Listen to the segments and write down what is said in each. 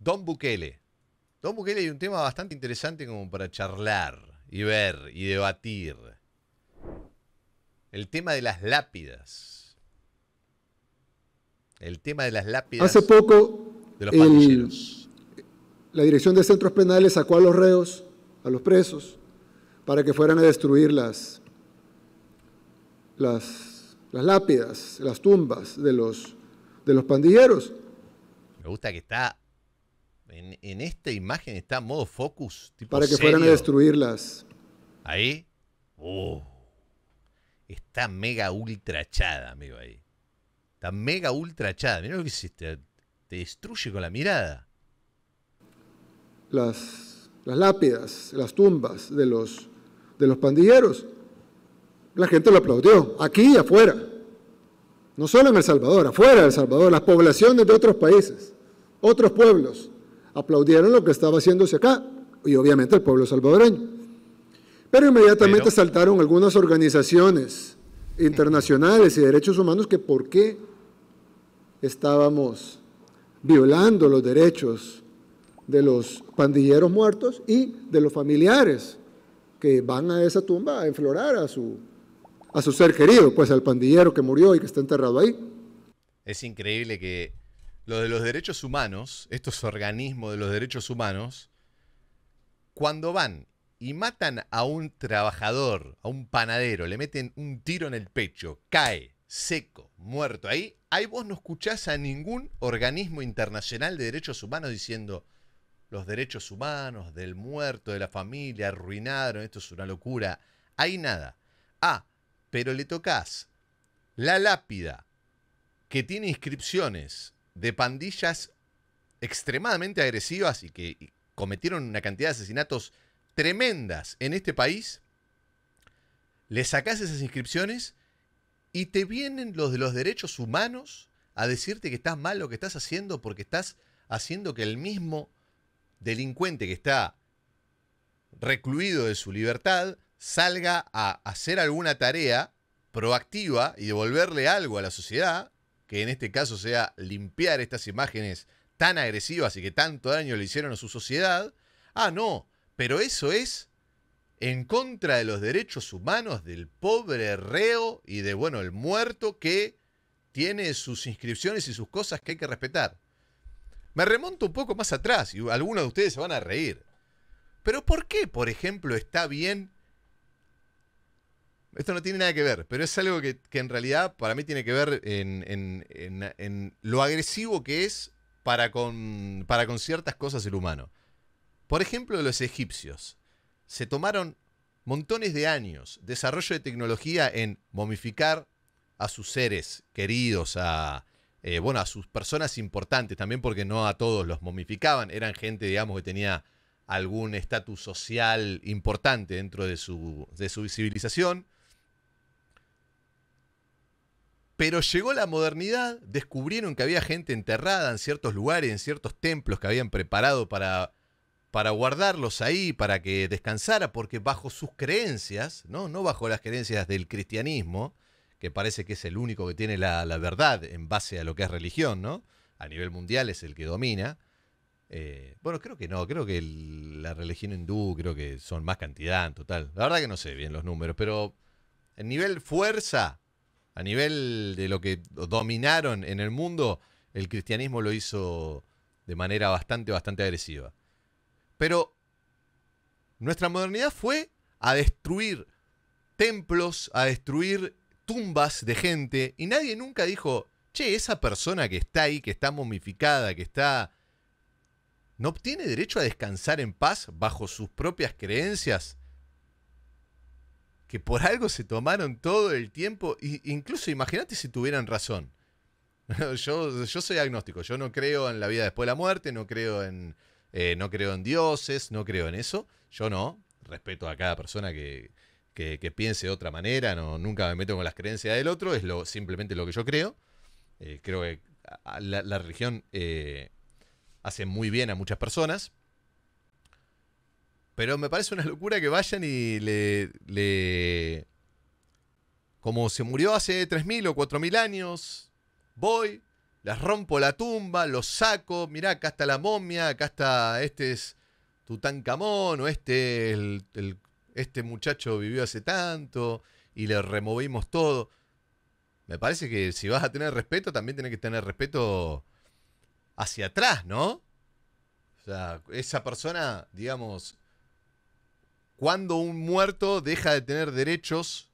Don Bukele. Don Bukele hay un tema bastante interesante como para charlar y ver y debatir. El tema de las lápidas. El tema de las lápidas. Hace poco, de los la dirección de centros penales sacó a los reos, a los presos, para que fueran a destruir las, las, lápidas, las tumbas de los, de los pandilleros. Me gusta que está en, esta imagen está modo focus. Para que fueran a destruirlas. Ahí. Oh, está mega ultrachada, amigo, ahí. Está mega ultrachada. Mira lo que hiciste. Te destruye con la mirada. Las, lápidas, las tumbas de los, de los pandilleros. La gente lo aplaudió, aquí y afuera. No solo en El Salvador, afuera de El Salvador, las poblaciones de otros países, otros pueblos aplaudieron lo que estaba haciéndose acá y obviamente el pueblo salvadoreño. Pero inmediatamente saltaron algunas organizaciones internacionales y derechos humanos que por qué estábamos violando los derechos de los pandilleros muertos y de los familiares que van a esa tumba a enflorar a su, a su ser querido, pues al pandillero que murió y que está enterrado ahí. Es increíble que lo de los derechos humanos, estos organismos de los derechos humanos, cuando van y matan a un trabajador, a un panadero, le meten un tiro en el pecho, cae seco, muerto ahí, ahí vos no escuchás a ningún organismo internacional de derechos humanos diciendo los derechos humanos del muerto, de la familia, arruinaron, esto es una locura. Ahí nada. Ah, pero le tocas la lápida que tiene inscripciones de pandillas extremadamente agresivas y que cometieron una cantidad de asesinatos tremendas en este país, le sacas esas inscripciones y te vienen los de los derechos humanos a decirte que estás mal lo que estás haciendo porque estás haciendo que el mismo delincuente que está recluido de su libertad salga a hacer alguna tarea proactiva y devolverle algo a la sociedad que en este caso sea limpiar estas imágenes tan agresivas y que tanto daño le hicieron a su sociedad. Ah, no, pero eso es en contra de los derechos humanos del pobre reo y de, bueno, el muerto que tiene sus inscripciones y sus cosas que hay que respetar. Me remonto un poco más atrás y algunos de ustedes se van a reír. Pero ¿por qué, por ejemplo, está bien esto no tiene nada que ver, pero es algo que, en realidad para mí tiene que ver en, lo agresivo que es para con, ciertas cosas el humano. Por ejemplo, los egipcios. Se tomaron montones de años desarrollo de tecnología en momificar a sus seres queridos, a, eh, bueno, a sus personas importantes también, porque no a todos los momificaban, eran gente, digamos, que tenía algún estatus social importante dentro de su, de su civilización. Pero llegó la modernidad, descubrieron que había gente enterrada en ciertos lugares, en ciertos templos que habían preparado para, para guardarlos ahí, para que descansara, porque bajo sus creencias, no, bajo las creencias del cristianismo, que parece que es el único que tiene la, verdad en base a lo que es religión, ¿no? A nivel mundial es el que domina. Eh, bueno, creo que no, creo que la religión hindú, creo que son más cantidad en total. La verdad que no sé bien los números, pero a nivel fuerza, a nivel de lo que dominaron en el mundo, el cristianismo lo hizo de manera bastante, bastante agresiva. Pero nuestra modernidad fue a destruir templos, a destruir tumbas de gente, y nadie nunca dijo, che, esa persona que está ahí, que está momificada, que está... ¿No obtiene derecho a descansar en paz bajo sus propias creencias? que por algo se tomaron todo el tiempo, e incluso imagínate si tuvieran razón. Yo, yo, soy agnóstico, yo no creo en la vida después de la muerte, no creo en, eh, no creo en dioses, no creo en eso, yo no, respeto a cada persona que, piense de otra manera, no, nunca me meto con las creencias del otro, es lo, simplemente lo que yo creo. Eh, creo que la, religión eh, hace muy bien a muchas personas, pero me parece una locura que vayan y le. le como se murió hace 3.000 o 4.000 años, voy, las rompo la tumba, los saco, mirá, acá está la momia, acá está, este es Tutankamón, o este, este muchacho vivió hace tanto, y le removimos todo. Me parece que si vas a tener respeto, también tenés que tener respeto hacia atrás, ¿no? O sea, esa persona, digamos, cuando un muerto deja de tener derechos.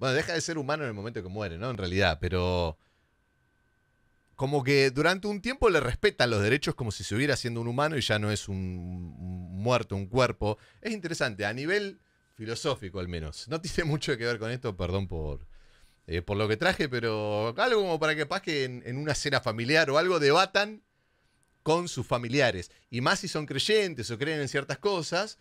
Bueno, deja de ser humano en el momento que muere, ¿no? En realidad, pero. Como que durante un tiempo le respetan los derechos como si se hubiera siendo un humano y ya no es un, muerto, un cuerpo. Es interesante, a nivel filosófico al menos. No tiene mucho que ver con esto, perdón por, eh, por lo que traje, pero algo como para que pase en una cena familiar o algo debatan con sus familiares. Y más si son creyentes o creen en ciertas cosas,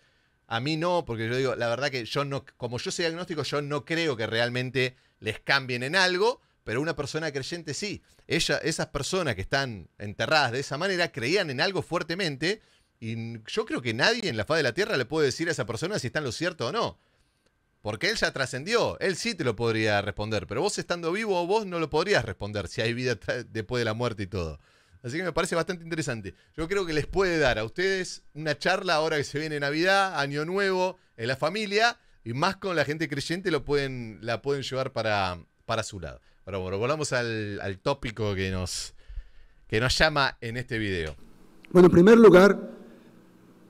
a mí no, porque yo digo, la verdad que yo no, como yo soy agnóstico, yo no creo que realmente les cambien en algo, pero una persona creyente sí. Ella, esas personas que están enterradas de esa manera creían en algo fuertemente y yo creo que nadie en la faz de la tierra le puede decir a esa persona si está en lo cierto o no. Porque él ya trascendió, él sí te lo podría responder, pero vos estando vivo vos no lo podrías responder si hay vida después de la muerte y todo. Así que me parece bastante interesante. Yo creo que les puede dar a ustedes una charla ahora que se viene Navidad, Año Nuevo, en la familia, y más con la gente creyente lo pueden, la pueden llevar para, para su lado. Pero bueno, volvamos al, tópico que nos, que nos llama en este video. Bueno, en primer lugar,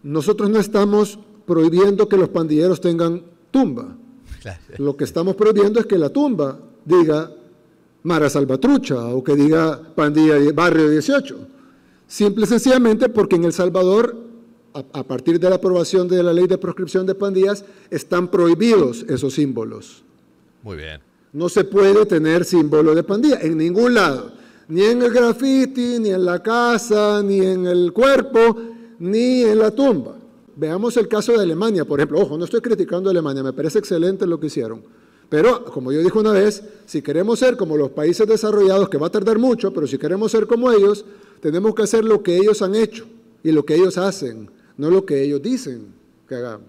nosotros no estamos prohibiendo que los pandilleros tengan tumba. Lo que estamos prohibiendo es que la tumba diga Mara Salvatrucha o que diga Pandilla Barrio 18. Simple y sencillamente porque en El Salvador, a, partir de la aprobación de la ley de proscripción de pandillas, están prohibidos esos símbolos. Muy bien. No se puede tener símbolo de pandilla en ningún lado, ni en el graffiti, ni en la casa, ni en el cuerpo, ni en la tumba. Veamos el caso de Alemania, por ejemplo. Ojo, no estoy criticando a Alemania, me parece excelente lo que hicieron pero, como yo dije una vez, si queremos ser como los países desarrollados, que va a tardar mucho, pero si queremos ser como ellos, tenemos que hacer lo que ellos han hecho y lo que ellos hacen, no lo que ellos dicen que hagamos.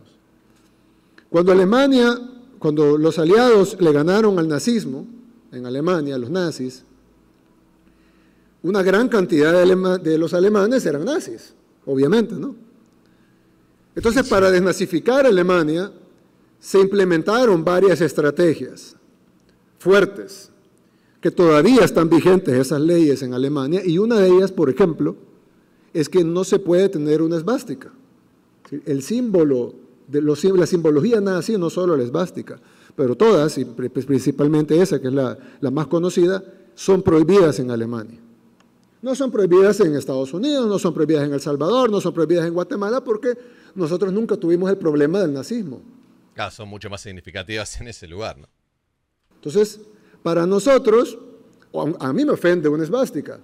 Cuando Alemania, cuando los aliados le ganaron al nazismo, en Alemania, los nazis, una gran cantidad de, los alemanes eran nazis, obviamente, ¿no? Entonces, para desnazificar Alemania, se implementaron varias estrategias fuertes que todavía están vigentes esas leyes en Alemania y una de ellas, por ejemplo, es que no se puede tener una esvástica. El símbolo, de la simbología nazi, no solo la esvástica, pero todas, y principalmente esa que es la más conocida, son prohibidas en Alemania. No son prohibidas en Estados Unidos, no son prohibidas en El Salvador, no son prohibidas en Guatemala, porque nosotros nunca tuvimos el problema del nazismo. Ah, son mucho más significativas en ese lugar, ¿no? Entonces, para nosotros, a mí me ofende una esvástica,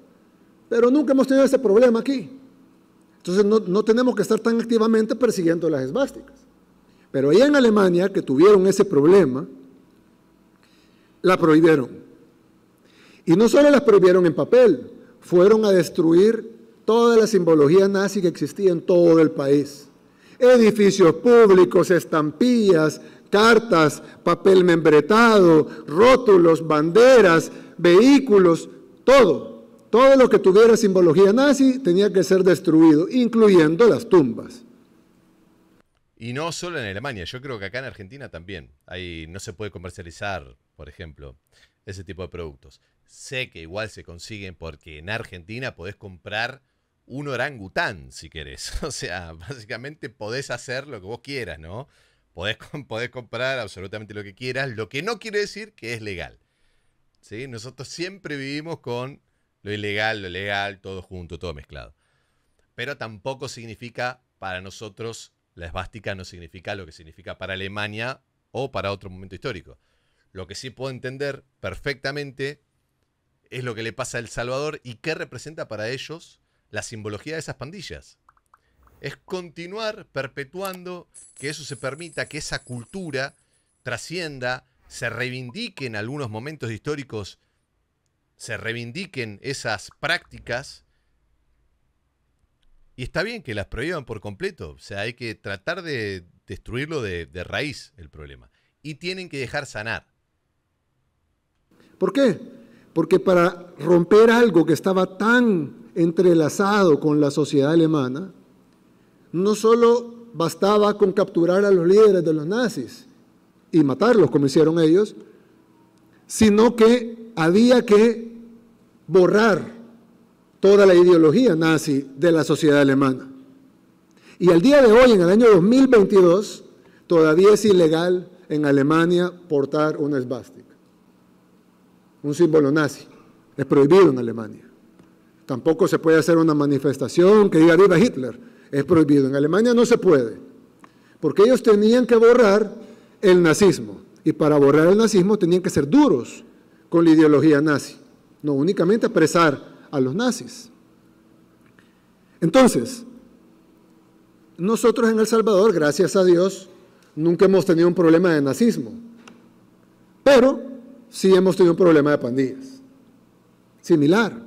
pero nunca hemos tenido ese problema aquí. Entonces no, no, tenemos que estar tan activamente persiguiendo las esvásticas. Pero ahí en Alemania, que tuvieron ese problema, la prohibieron. Y no solo las prohibieron en papel, fueron a destruir toda la simbología nazi que existía en todo el país edificios públicos, estampillas, cartas, papel membretado, rótulos, banderas, vehículos, todo. Todo lo que tuviera simbología nazi tenía que ser destruido, incluyendo las tumbas. Y no solo en Alemania, yo creo que acá en Argentina también. Ahí no se puede comercializar, por ejemplo, ese tipo de productos. Sé que igual se consiguen porque en Argentina podés comprar un orangután, si querés. O sea, básicamente podés hacer lo que vos quieras, ¿no? Podés, comprar absolutamente lo que quieras, lo que no quiere decir que es legal. ¿Sí? Nosotros siempre vivimos con lo ilegal, lo legal, todo junto, todo mezclado. Pero tampoco significa para nosotros, la esvástica no significa lo que significa para Alemania o para otro momento histórico. Lo que sí puedo entender perfectamente es lo que le pasa a El Salvador y qué representa para ellos la simbología de esas pandillas. Es continuar perpetuando que eso se permita, que esa cultura trascienda, se reivindiquen algunos momentos históricos, se reivindiquen esas prácticas. Y está bien que las prohíban por completo. O sea, hay que tratar de destruirlo de, de raíz el problema. Y tienen que dejar sanar. ¿Por qué? Porque para romper algo que estaba tan entrelazado con la sociedad alemana, no solo bastaba con capturar a los líderes de los nazis y matarlos como hicieron ellos, sino que había que borrar toda la ideología nazi de la sociedad alemana. Y al día de hoy, en el año 2022, todavía es ilegal en Alemania portar una esvástica, un símbolo nazi. Es prohibido en Alemania. Tampoco se puede hacer una manifestación que diga viva Hitler. Es prohibido. En Alemania no se puede. Porque ellos tenían que borrar el nazismo. Y para borrar el nazismo tenían que ser duros con la ideología nazi. No únicamente apresar a los nazis. Entonces, nosotros en El Salvador, gracias a Dios, nunca hemos tenido un problema de nazismo. Pero sí hemos tenido un problema de pandillas. Similar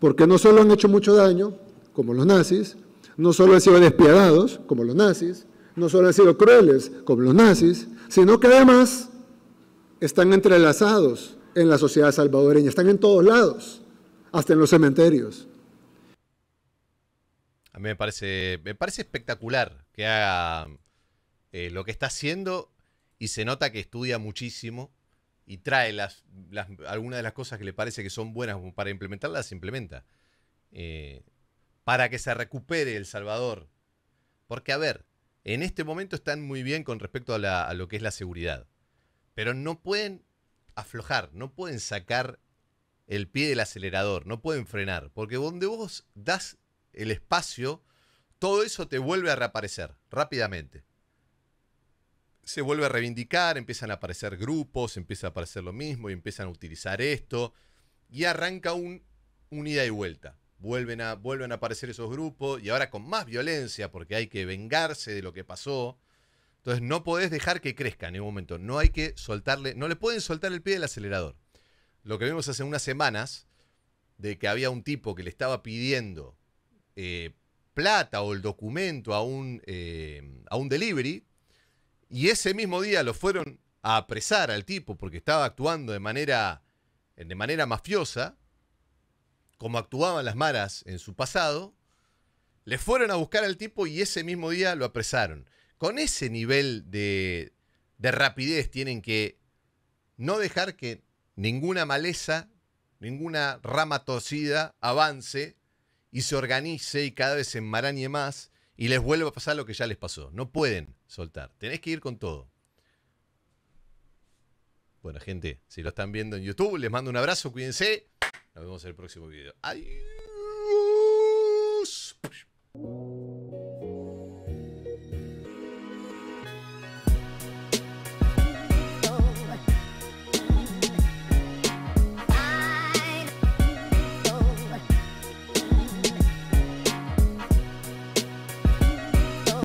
porque no solo han hecho mucho daño, como los nazis, no solo han sido despiadados, como los nazis, no solo han sido crueles, como los nazis, sino que además están entrelazados en la sociedad salvadoreña, están en todos lados, hasta en los cementerios. A mí me parece, me parece espectacular que haga eh, lo que está haciendo y se nota que estudia muchísimo y trae las, algunas de las cosas que le parece que son buenas para implementarlas, implementa. Eh, para que se recupere El Salvador. Porque, a ver, en este momento están muy bien con respecto a lo que es la seguridad. Pero no pueden aflojar, no pueden sacar el pie del acelerador, no pueden frenar. Porque donde vos das el espacio, todo eso te vuelve a reaparecer rápidamente se vuelve a reivindicar, empiezan a aparecer grupos, empieza a aparecer lo mismo y empiezan a utilizar esto. Y arranca un, un ida y vuelta. Vuelven a, vuelven a aparecer esos grupos y ahora con más violencia porque hay que vengarse de lo que pasó. Entonces no podés dejar que crezca en ningún momento. No hay que soltarle, no le pueden soltar el pie del acelerador. Lo que vimos hace unas semanas de que había un tipo que le estaba pidiendo eh, plata o el documento a un, eh, a un delivery y ese mismo día lo fueron a apresar al tipo porque estaba actuando de manera, de manera mafiosa, como actuaban las maras en su pasado. Le fueron a buscar al tipo y ese mismo día lo apresaron. Con ese nivel de, de rapidez tienen que no dejar que ninguna maleza, ninguna rama torcida avance y se organice y cada vez se enmarañe más y les vuelve a pasar lo que ya les pasó. No pueden soltar. Tenés que ir con todo. Bueno, gente, si lo están viendo en YouTube, les mando un abrazo, cuídense. Nos vemos en el próximo video. Adiós.